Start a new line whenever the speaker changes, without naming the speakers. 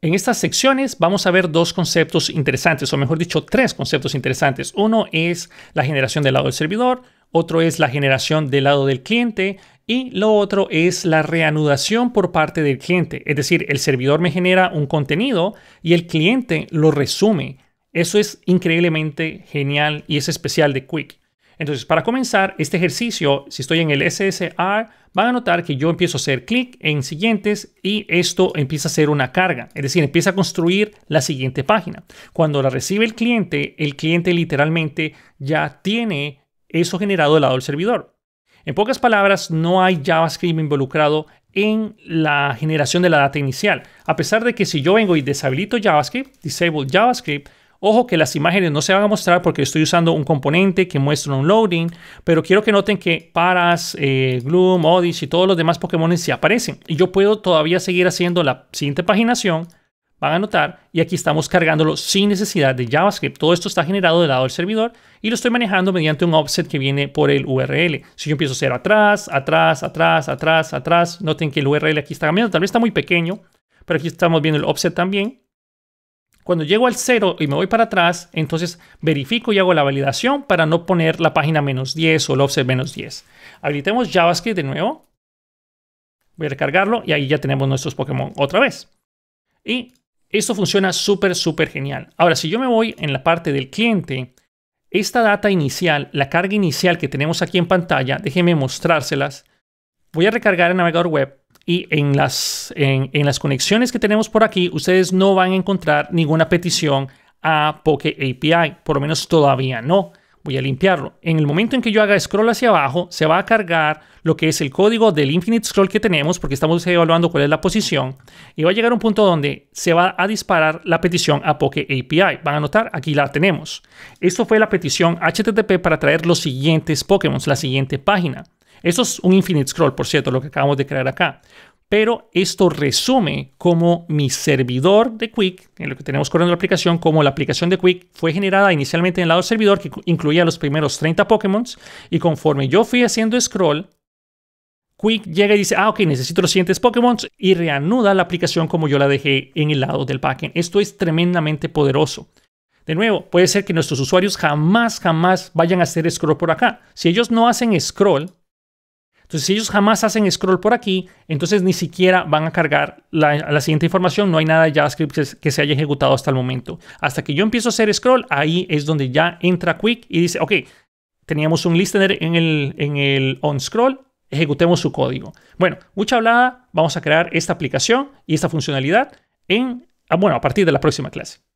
En estas secciones vamos a ver dos conceptos interesantes, o mejor dicho, tres conceptos interesantes. Uno es la generación del lado del servidor, otro es la generación del lado del cliente y lo otro es la reanudación por parte del cliente. Es decir, el servidor me genera un contenido y el cliente lo resume. Eso es increíblemente genial y es especial de Quick. Entonces, para comenzar este ejercicio, si estoy en el SSR, van a notar que yo empiezo a hacer clic en siguientes y esto empieza a ser una carga, es decir, empieza a construir la siguiente página. Cuando la recibe el cliente, el cliente literalmente ya tiene eso generado del lado del servidor. En pocas palabras, no hay JavaScript involucrado en la generación de la data inicial. A pesar de que si yo vengo y deshabilito JavaScript, disable JavaScript, Ojo que las imágenes no se van a mostrar porque estoy usando un componente que muestra un loading, pero quiero que noten que Paras, eh, Gloom, Oddish y todos los demás Pokémon se aparecen. Y yo puedo todavía seguir haciendo la siguiente paginación, van a notar, y aquí estamos cargándolo sin necesidad de JavaScript. Todo esto está generado del lado del servidor y lo estoy manejando mediante un offset que viene por el URL. Si yo empiezo a hacer atrás, atrás, atrás, atrás, atrás, noten que el URL aquí está cambiando, tal vez está muy pequeño, pero aquí estamos viendo el offset también cuando llego al 0 y me voy para atrás, entonces verifico y hago la validación para no poner la página menos 10 o el offset menos 10. Habilitemos JavaScript de nuevo. Voy a recargarlo y ahí ya tenemos nuestros Pokémon otra vez. Y esto funciona súper, súper genial. Ahora, si yo me voy en la parte del cliente, esta data inicial, la carga inicial que tenemos aquí en pantalla, déjenme mostrárselas. Voy a recargar el navegador web y en las, en, las conexiones que tenemos por aquí, ustedes no van a encontrar ninguna petición a Poke API, por lo menos todavía no. Voy a limpiarlo. En el momento en que yo haga scroll hacia abajo, se va a cargar lo que es el código del infinite scroll que tenemos, porque estamos evaluando cuál es la posición, y va a llegar a un punto donde se va a disparar la petición a Poke API. Van a notar, aquí la tenemos. Esto fue la petición HTTP para traer los siguientes Pokémon, la siguiente página. Eso es un infinite scroll, por cierto, lo que acabamos de crear acá. Pero esto resume como mi servidor de Quick, en lo que tenemos corriendo la aplicación, como la aplicación de Quick fue generada inicialmente en el lado del servidor, que incluía los primeros 30 Pokémon, y conforme yo fui haciendo scroll, Quick llega y dice, ah, ok, necesito los siguientes Pokémon y reanuda la aplicación como yo la dejé en el lado del backend. Esto es tremendamente poderoso. De nuevo, puede ser que nuestros usuarios jamás, jamás vayan a hacer scroll por acá. Si ellos no hacen scroll, entonces, si ellos jamás hacen scroll por aquí, entonces ni siquiera van a cargar la, siguiente información. No hay nada de JavaScript que, se haya ejecutado hasta el momento. Hasta que yo empiezo a hacer scroll, ahí es donde ya entra Quick y dice, ok, teníamos un listener en el, en el on scroll, ejecutemos su código. Bueno, mucha hablada, vamos a crear esta aplicación y esta funcionalidad en, ah, bueno, a partir de la próxima clase.